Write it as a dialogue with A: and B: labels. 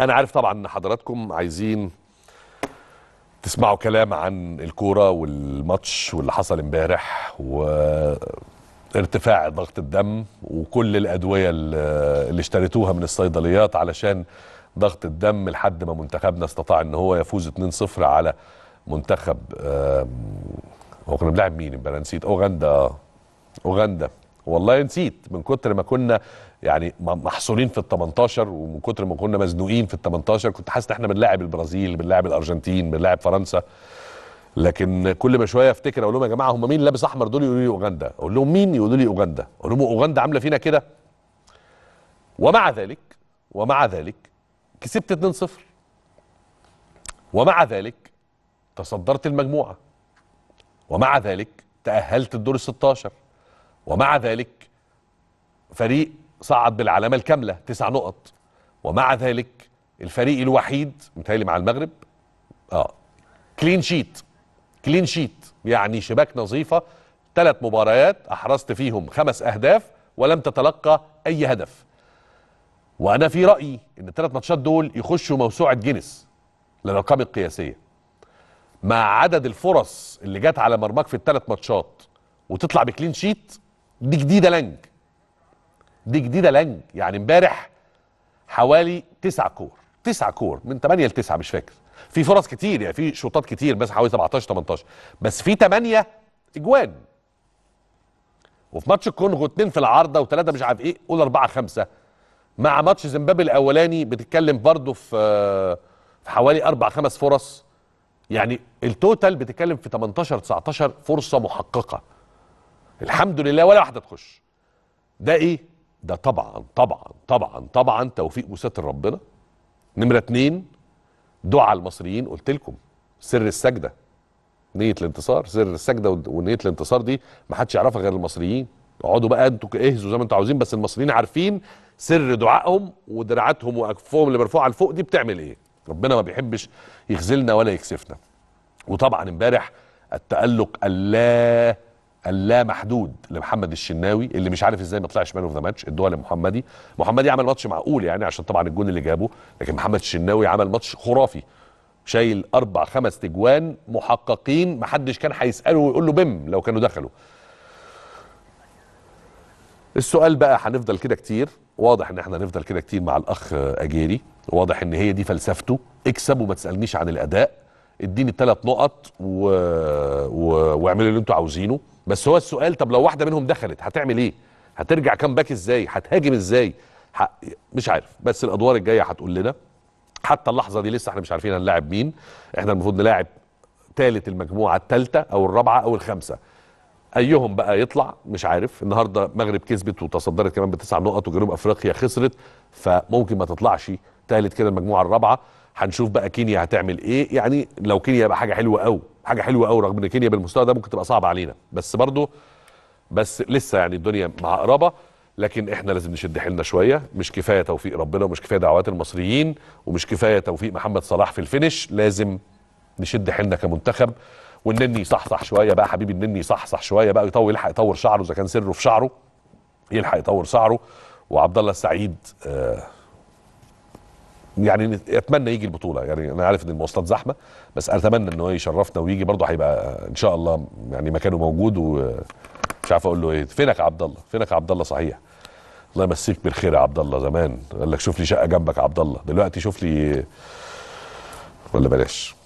A: انا عارف طبعا ان حضراتكم عايزين تسمعوا كلام عن الكوره والماتش واللي حصل امبارح وارتفاع ضغط الدم وكل الادويه اللي اشتريتوها من الصيدليات علشان ضغط الدم لحد ما منتخبنا استطاع ان هو يفوز 2-0 على منتخب هو كنا بنلعب مين امبارح نسيت اوغندا اوغندا والله نسيت من كتر ما كنا يعني محصورين في ال 18 ومن كتر ما كنا مزنوقين في ال 18 كنت حاسس ان احنا بنلاعب البرازيل بنلاعب الارجنتين بنلاعب فرنسا لكن كل ما شويه افتكر اقول لهم يا جماعه هم مين لابس احمر دول يقولوا لي اوغندا اقول لهم مين يقولوا لي اوغندا اقول لهم اوغندا عامله فينا كده ومع ذلك ومع ذلك كسبت 2-0 ومع ذلك تصدرت المجموعه ومع ذلك تاهلت الدور ال 16 ومع ذلك فريق صعد بالعلامة الكاملة تسع نقط ومع ذلك الفريق الوحيد متهيألي مع المغرب اه كلين شيت كلين شيت يعني شباك نظيفة ثلاث مباريات أحرزت فيهم خمس أهداف ولم تتلقى أي هدف وأنا في رأيي إن الثلاث ماتشات دول يخشوا موسوعة جينيس للأرقام القياسية مع عدد الفرص اللي جت على مرماك في الثلاث ماتشات وتطلع بكلين شيت دي جديده لانج دي جديده لانج يعني امبارح حوالي تسع كور تسع كور من 8 ل 9 مش فاكر في فرص كتير يعني في شوطات كتير بس حوالي 17 18 بس في 8 اجوان وفي ماتش الكونغو اثنين في العارضه وثلاثه مش عارف ايه قول 4 5 مع ماتش زيمبابوي الاولاني بتتكلم برضه في في حوالي اربع خمس فرص يعني التوتال بتتكلم في 18 19 فرصه محققه الحمد لله ولا واحده تخش ده ايه ده طبعا طبعا طبعا طبعا توفيق وستر ربنا نمره اتنين دعاء المصريين قلت لكم سر السجده نيه الانتصار سر السجده ونيه الانتصار دي ما حدش يعرفها غير المصريين اقعدوا بقى انتوا اهزوا زي ما انتوا عاوزين بس المصريين عارفين سر دعائهم ودراعاتهم واكفهم اللي مرفوعه لفوق دي بتعمل ايه ربنا ما بيحبش يخذلنا ولا يكسفنا وطبعا امبارح التألق اللا اللا محدود لمحمد الشناوي اللي مش عارف ازاي ما طلعش مان اوف ذا ماتش ادوها لمحمدي محمدي عمل ماتش معقول يعني عشان طبعا الجون اللي جابه لكن محمد الشناوي عمل ماتش خرافي شايل اربع خمس تجوان محققين محدش كان هيساله ويقول له بم لو كانوا دخلوا السؤال بقى هنفضل كده كتير واضح ان احنا هنفضل كده كتير مع الاخ اجيري واضح ان هي دي فلسفته اكسب وما تسالنيش عن الاداء اديني الثلاث نقط و... و... واعملوا اللي انتوا عاوزينه بس هو السؤال طب لو واحده منهم دخلت هتعمل ايه هترجع كام باك ازاي هتهاجم ازاي ح... مش عارف بس الادوار الجايه هتقول لنا حتى اللحظه دي لسه احنا مش عارفين هنلاعب مين احنا المفروض نلاعب ثالث المجموعه الثالثه او الرابعه او الخامسه ايهم بقى يطلع مش عارف النهارده المغرب كسبت وتصدرت كمان بتسع نقط وجنوب افريقيا خسرت فممكن ما تطلعش ثالث كده المجموعه الرابعه هنشوف بقى كينيا هتعمل ايه يعني لو كينيا يبقى حاجه حلوه قوي حاجه حلوه قوي رغم ان كينيا بالمستوى ده ممكن تبقى صعبه علينا بس برضه بس لسه يعني الدنيا مع قرابه لكن احنا لازم نشد حيلنا شويه مش كفايه توفيق ربنا ومش كفايه دعوات المصريين ومش كفايه توفيق محمد صلاح في الفينش لازم نشد حيلنا كمنتخب والنني يصحصح شويه بقى حبيبي النني يصحصح شويه بقى يطول يلحق يطور شعره اذا كان سره في شعره يلحق يطور شعره وعبد الله السعيد آه يعني اتمنى يجي البطوله يعني انا عارف ان المواصلات زحمه بس اتمنى ان هو يشرفنا ويجي برضه هيبقى ان شاء الله يعني مكانه موجود ومش عارف اقول له ايه فينك يا عبد الله فينك يا عبد الله صحيح الله يمسيك بالخير يا عبد الله زمان قال لك شوف لي شقه جنبك يا عبد الله دلوقتي شوف لي ولا بلاش